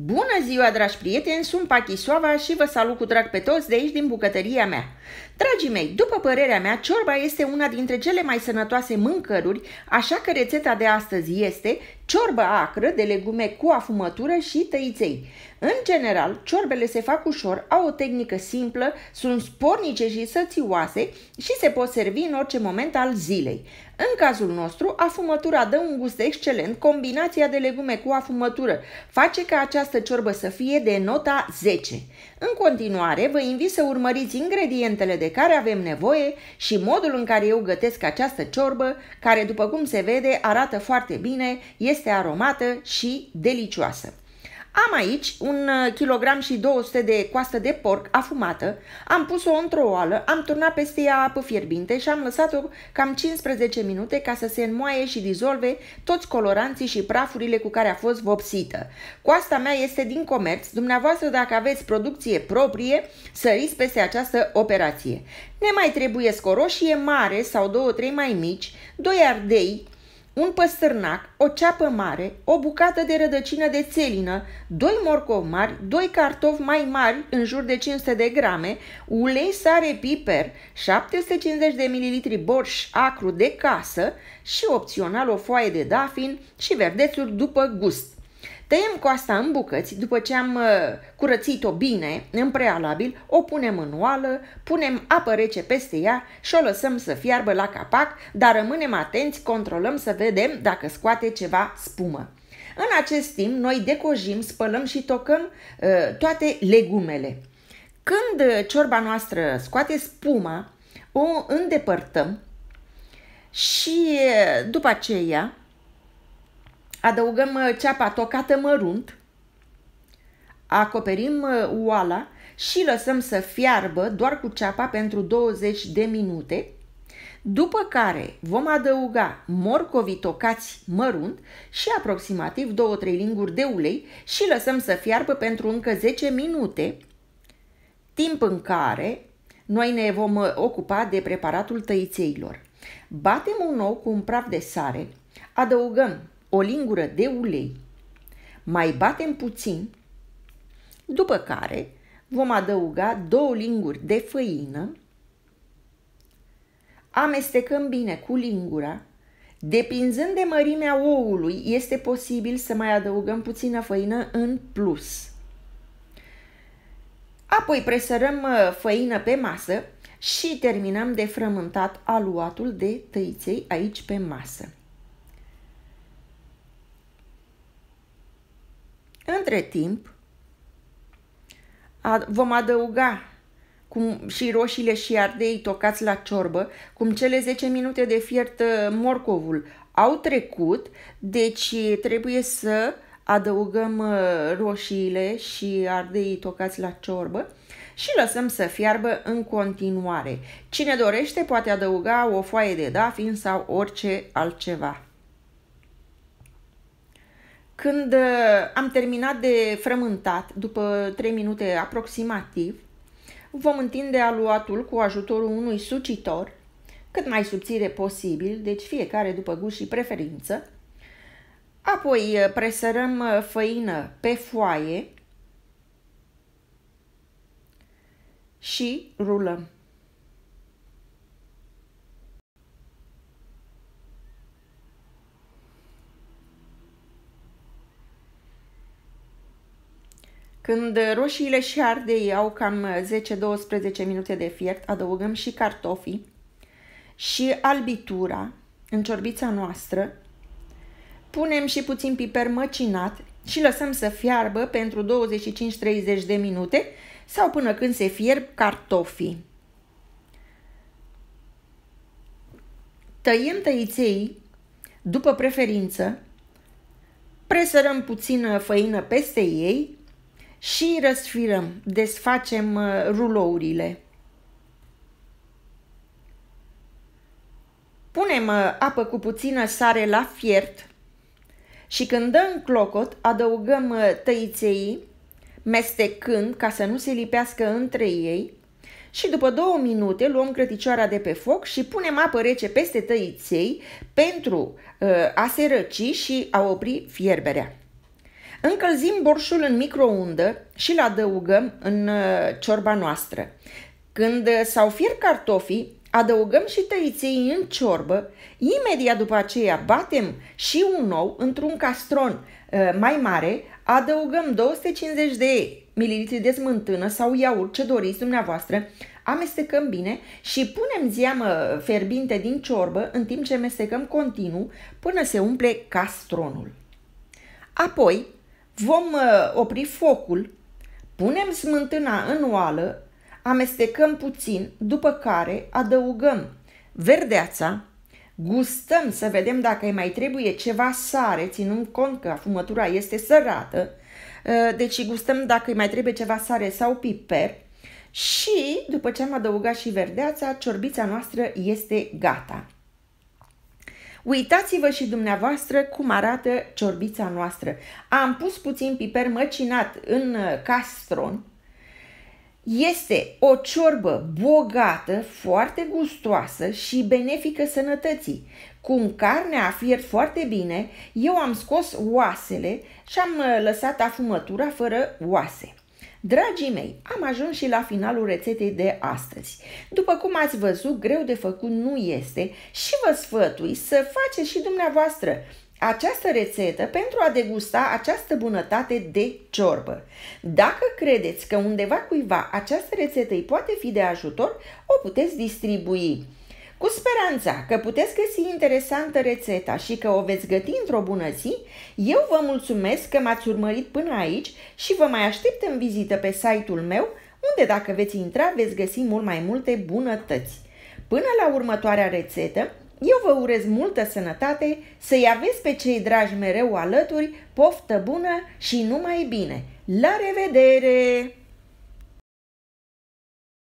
Bună ziua, dragi prieteni! Sunt Pachisoava și vă salut cu drag pe toți de aici din bucătăria mea. Dragii mei, după părerea mea, ciorba este una dintre cele mai sănătoase mâncăruri, așa că rețeta de astăzi este ciorbă acră de legume cu afumătură și tăiței. În general, ciorbele se fac ușor, au o tehnică simplă, sunt spornice și sățioase și se pot servi în orice moment al zilei. În cazul nostru, afumătura dă un gust excelent, combinația de legume cu afumătură face ca această ciorbă să fie de nota 10. În continuare, vă invit să urmăriți ingredientele de care avem nevoie și modul în care eu gătesc această ciorbă, care după cum se vede arată foarte bine, este aromată și delicioasă. Am aici un uh, kilogram și 200 de coastă de porc afumată, am pus-o într-o oală, am turnat peste ea apă fierbinte și am lăsat-o cam 15 minute ca să se înmoaie și dizolve toți coloranții și prafurile cu care a fost vopsită. Coasta mea este din comerț, dumneavoastră dacă aveți producție proprie, săriți peste această operație. Ne mai trebuie scoroșie mare sau două, trei mai mici, doi ardei, un păstârnac, o ceapă mare, o bucată de rădăcină de țelină, doi morcovi mari, doi cartofi mai mari, în jur de 500 de grame, ulei sare piper, 750 de ml borș acru de casă și opțional o foaie de dafin și verdețuri după gust. Tăiem coasta în bucăți, după ce am uh, curățit-o bine, în prealabil, o punem în oală, punem apă rece peste ea și o lăsăm să fiarbă la capac, dar rămânem atenți, controlăm să vedem dacă scoate ceva spumă. În acest timp, noi decojim, spălăm și tocăm uh, toate legumele. Când uh, ciorba noastră scoate spuma, o îndepărtăm și uh, după aceea Adăugăm uh, ceapa tocată mărunt, acoperim uh, oala și lăsăm să fiarbă doar cu ceapa pentru 20 de minute, după care vom adăuga morcovii tocați mărunt și aproximativ 2-3 linguri de ulei și lăsăm să fiarbă pentru încă 10 minute, timp în care noi ne vom uh, ocupa de preparatul tăițeilor. Batem un ou cu un praf de sare, adăugăm o lingură de ulei. Mai batem puțin, după care vom adăuga două linguri de făină, amestecăm bine cu lingura, depinzând de mărimea oului, este posibil să mai adăugăm puțină făină în plus. Apoi presărăm uh, făină pe masă și terminăm de frământat aluatul de tăiței aici pe masă. Între timp, vom adăuga cum și roșiile și ardei tocați la ciorbă, cum cele 10 minute de fiert uh, morcovul au trecut, deci trebuie să adăugăm uh, roșiile și ardei tocați la ciorbă și lăsăm să fiarbă în continuare. Cine dorește poate adăuga o foaie de dafin sau orice altceva. Când uh, am terminat de frământat, după 3 minute aproximativ, vom întinde aluatul cu ajutorul unui sucitor, cât mai subțire posibil, deci fiecare după gust și preferință. Apoi uh, presărăm uh, făină pe foaie și rulăm. Când roșiile și ardei au cam 10-12 minute de fiert, adăugăm și cartofii și albitura în ciorbița noastră, punem și puțin piper măcinat și lăsăm să fiarbă pentru 25-30 de minute sau până când se fierb cartofii. Tăiem tăiței după preferință, presărăm puțină făină peste ei și răsfirăm, desfacem uh, rulourile. Punem uh, apă cu puțină sare la fiert și când dăm clocot adăugăm uh, tăiței, mestecând ca să nu se lipească între ei și după două minute luăm crăticioara de pe foc și punem apă rece peste tăiței pentru a se răci și a opri fierberea. Încălzim borșul în microundă și îl adăugăm în uh, ciorba noastră. Când uh, s-au fier cartofii, adăugăm și tăiței în ciorbă, imediat după aceea batem și un ou într-un castron uh, mai mare, adăugăm 250 de ml de smântână sau iaurt ce doriți dumneavoastră, amestecăm bine și punem zeamă fierbinte din ciorbă în timp ce amestecăm continuu până se umple castronul. Apoi Vom uh, opri focul, punem smântâna în oală, amestecăm puțin, după care adăugăm verdeața, gustăm să vedem dacă îi mai trebuie ceva sare, ținând cont că afumătura este sărată, uh, deci gustăm dacă îi mai trebuie ceva sare sau piper și după ce am adăugat și verdeața, ciorbița noastră este gata. Uitați-vă și dumneavoastră cum arată ciorbița noastră. Am pus puțin piper măcinat în uh, castron. Este o ciorbă bogată, foarte gustoasă și benefică sănătății. Cum carnea a fiert foarte bine, eu am scos oasele și am uh, lăsat afumătura fără oase. Dragii mei, am ajuns și la finalul rețetei de astăzi. După cum ați văzut, greu de făcut nu este și vă sfătui să faceți și dumneavoastră această rețetă pentru a degusta această bunătate de ciorbă. Dacă credeți că undeva cuiva această rețetă îi poate fi de ajutor, o puteți distribui. Cu speranța că puteți găsi interesantă rețeta și că o veți găti într-o bună zi, eu vă mulțumesc că m-ați urmărit până aici și vă mai aștept în vizită pe site-ul meu, unde dacă veți intra veți găsi mult mai multe bunătăți. Până la următoarea rețetă, eu vă urez multă sănătate, să-i aveți pe cei dragi mereu alături, poftă bună și numai bine! La revedere!